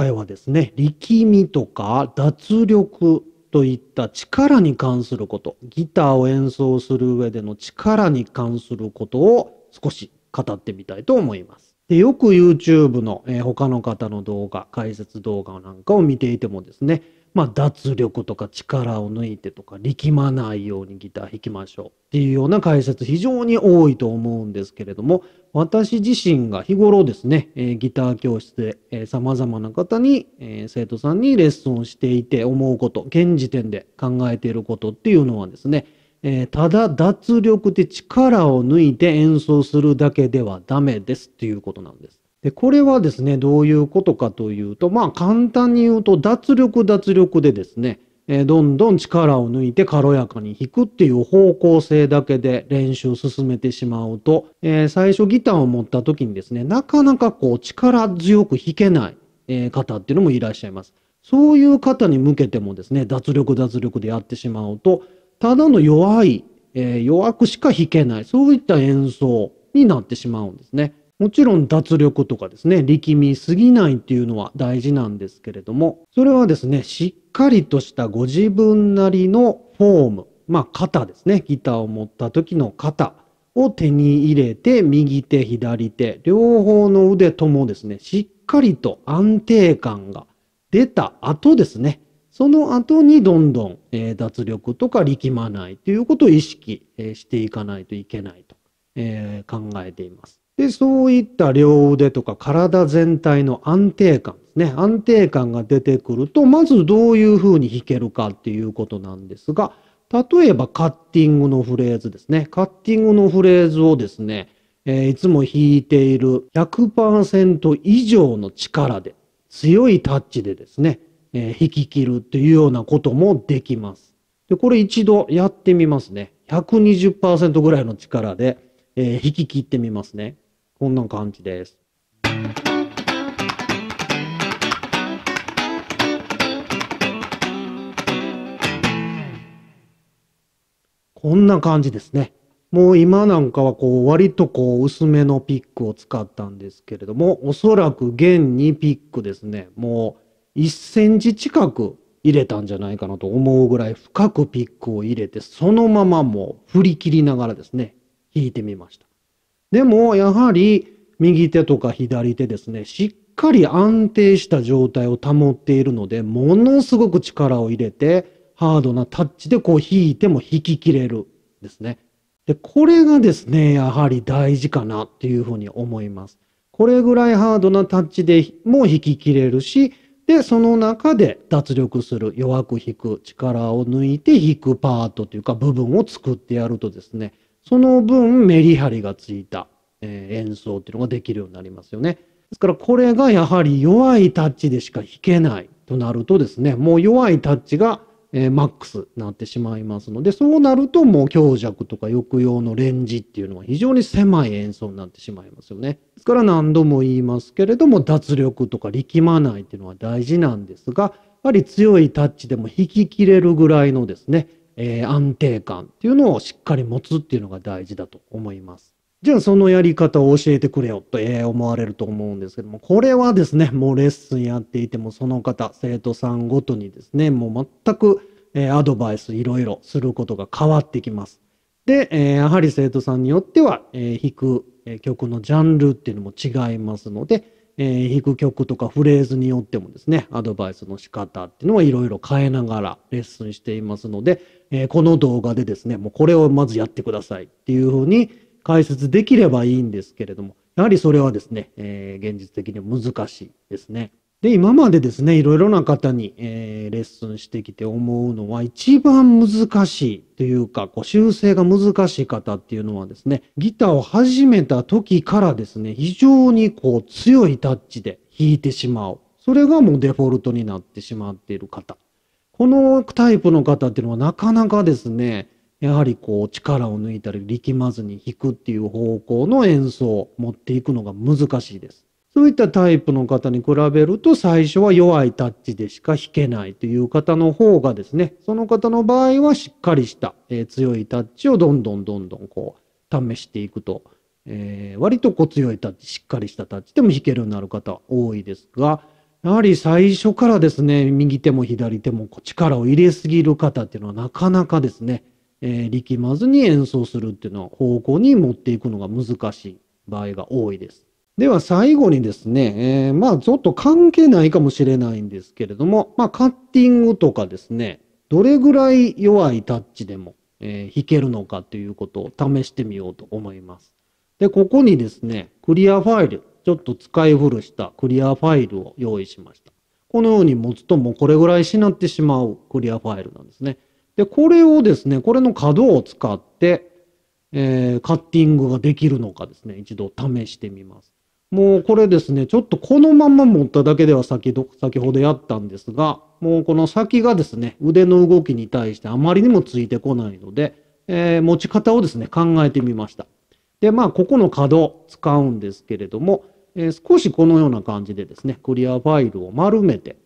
回はですね、力みとか脱力といった力に関すること、ギターを演奏する上での力に関することを少し語ってみたいと思います。でよく YouTube の、えー、他の方の動画、解説動画なんかを見ていてもですね、まあ、脱力とか力を抜いてとか力まないようにギター弾きましょうっていうような解説非常に多いと思うんですけれども私自身が日頃ですね、えー、ギター教室で、えー、様々な方に、えー、生徒さんにレッスンをしていて思うこと現時点で考えていることっていうのはですね、えー、ただ脱力で力を抜いて演奏するだけではダメですっていうことなんです。で、これはですね、どういうことかというと、まあ簡単に言うと、脱力脱力でですね、えどんどん力を抜いて軽やかに弾くっていう方向性だけで練習を進めてしまうと、えー、最初ギターを持った時にですね、なかなかこう力強く弾けない、え方っていうのもいらっしゃいます。そういう方に向けてもですね、脱力脱力でやってしまうと、ただの弱い、えー、弱くしか弾けない、そういった演奏になってしまうんですね。もちろん脱力とかですね、力みすぎないっていうのは大事なんですけれども、それはですね、しっかりとしたご自分なりのフォーム、まあ肩ですね、ギターを持った時の肩を手に入れて、右手、左手、両方の腕ともですね、しっかりと安定感が出た後ですね、その後にどんどん、え脱力とか力まないということを意識、えしていかないといけないと、え考えています。で、そういった両腕とか体全体の安定感ですね。安定感が出てくると、まずどういう風に弾けるかっていうことなんですが、例えばカッティングのフレーズですね。カッティングのフレーズをですね、えー、いつも弾いている100%以上の力で、強いタッチでですね、えー、弾き切るっていうようなこともできます。で、これ一度やってみますね。120%ぐらいの力で、えー、弾き切ってみますね。こんな感じです。こんな感じですね。もう今なんかはこう割とこう薄めのピックを使ったんですけれども、おそらく弦にピックですね、もう1センチ近く入れたんじゃないかなと思うぐらい深くピックを入れて、そのままもう振り切りながらですね、引いてみました。でも、やはり右手とか左手ですね、しっかり安定した状態を保っているので、ものすごく力を入れて、ハードなタッチでこう引いても引き切れるですね。で、これがですね、やはり大事かなっていうふうに思います。これぐらいハードなタッチでも引き切れるし、で、その中で脱力する、弱く引く、力を抜いて引くパートというか部分を作ってやるとですね、その分メリハリがついた、えー、演奏っていうのができるようになりますよね。ですからこれがやはり弱いタッチでしか弾けないとなるとですね、もう弱いタッチが、えー、マックスになってしまいますので、そうなるともう強弱とか抑揚のレンジっていうのは非常に狭い演奏になってしまいますよね。ですから何度も言いますけれども、脱力とか力まないっていうのは大事なんですが、やはり強いタッチでも弾き切れるぐらいのですね、えー、安定感っていうのをしっかり持つっていうのが大事だと思います。じゃあそのやり方を教えてくれよと、え思われると思うんですけども、これはですね、もうレッスンやっていてもその方、生徒さんごとにですね、もう全く、えアドバイスいろいろすることが変わってきます。で、えやはり生徒さんによっては、え弾く、え曲のジャンルっていうのも違いますので、え弾く曲とかフレーズによってもですね、アドバイスの仕方っていうのはいろいろ変えながらレッスンしていますので、えこの動画でですね、もうこれをまずやってくださいっていうふうに解説できればいいんですけれども、やはりそれはですね、え現実的に難しいですね。で、今までですね、いろいろな方に、えー、レッスンしてきて思うのは、一番難しいというか、こう修正が難しい方っていうのはですね、ギターを始めた時からですね、非常にこう強いタッチで弾いてしまう。それがもうデフォルトになってしまっている方。このタイプの方っていうのはなかなかですね、やはりこう力を抜いたり力まずに弾くっていう方向の演奏を持っていくのが難しいです。そういったタイプの方に比べると最初は弱いタッチでしか弾けないという方の方がですね、その方の場合はしっかりした、えー、強いタッチをどんどんどんどんこう試していくと、えー、割とこう強いタッチ、しっかりしたタッチでも弾けるようになる方多いですが、やはり最初からですね、右手も左手も力を入れすぎる方っていうのはなかなかですね、えー、力まずに演奏するっていうのは方向に持っていくのが難しい場合が多いです。では最後にですね、えー、まあちょっと関係ないかもしれないんですけれども、まあカッティングとかですね、どれぐらい弱いタッチでも、えー、弾けるのかということを試してみようと思います。で、ここにですね、クリアファイル、ちょっと使い古したクリアファイルを用意しました。このように持つともうこれぐらいしなってしまうクリアファイルなんですね。で、これをですね、これの角を使って、えー、カッティングができるのかですね、一度試してみます。もうこれですね、ちょっとこのまま持っただけでは先先ほどやったんですが、もうこの先がですね、腕の動きに対してあまりにもついてこないので、えー、持ち方をですね、考えてみました。で、まあ、ここの角使うんですけれども、えー、少しこのような感じでですね、クリアファイルを丸めて、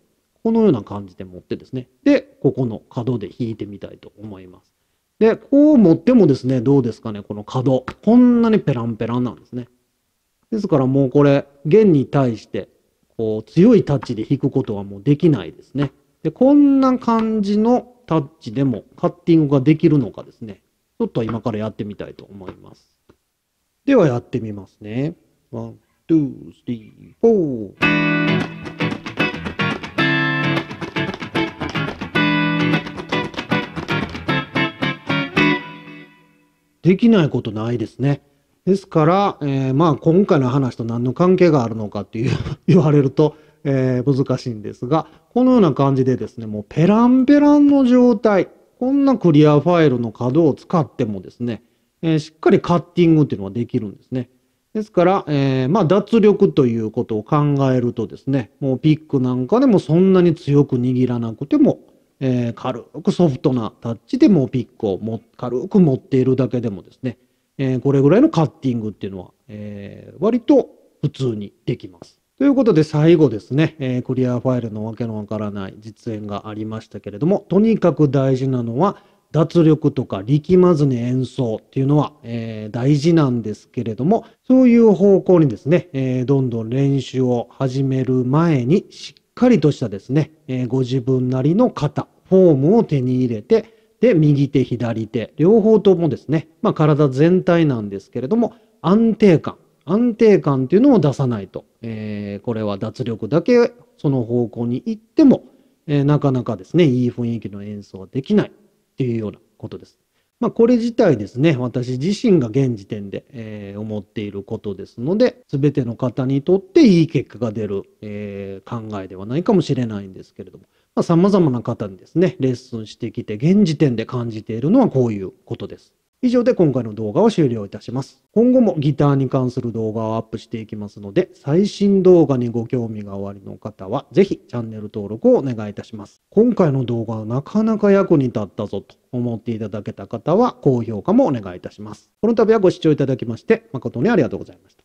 このような感じで持ってですね、で、ここの角で引いてみたいと思います。で、こう持ってもですね、どうですかね、この角。こんなにペランペランなんですね。ですからもうこれ、弦に対して、こう、強いタッチで弾くことはもうできないですね。で、こんな感じのタッチでもカッティングができるのかですね。ちょっと今からやってみたいと思います。ではやってみますね。ワン、ツー、スリー、フォー。できないことないですね。ですから、えー、まあ今回の話と何の関係があるのかっていう 言われると、えー、難しいんですが、このような感じでですね、もうペランペランの状態、こんなクリアファイルの角を使ってもですね、えー、しっかりカッティングっていうのはできるんですね。ですから、えー、まあ脱力ということを考えるとですね、もうピックなんかでもそんなに強く握らなくても、えー、軽くソフトなタッチでもうピックをも軽く持っているだけでもですね、えー、これぐらいのカッティングっていうのは、えー、割と普通にできます。ということで最後ですね、えー、クリアファイルのわけのわからない実演がありましたけれども、とにかく大事なのは脱力とか力まずに演奏っていうのは、えー、大事なんですけれども、そういう方向にですね、えー、どんどん練習を始める前にしっかりとしたですね、えご自分なりの型、フォームを手に入れて、で、右手、左手、両方ともですね、まあ、体全体なんですけれども、安定感、安定感っていうのを出さないと、えー、これは脱力だけその方向に行っても、えー、なかなかですね、いい雰囲気の演奏はできないっていうようなことです。まあ、これ自体ですね、私自身が現時点で、えー、思っていることですので、全ての方にとっていい結果が出る、えー、考えではないかもしれないんですけれども、まあ、様々な方にですね、レッスンしてきて、現時点で感じているのはこういうことです。以上で今回の動画を終了いたします。今後もギターに関する動画をアップしていきますので、最新動画にご興味がおありの方は、ぜひチャンネル登録をお願いいたします。今回の動画はなかなか役に立ったぞと思っていただけた方は、高評価もお願いいたします。この度はご視聴いただきまして、誠にありがとうございました。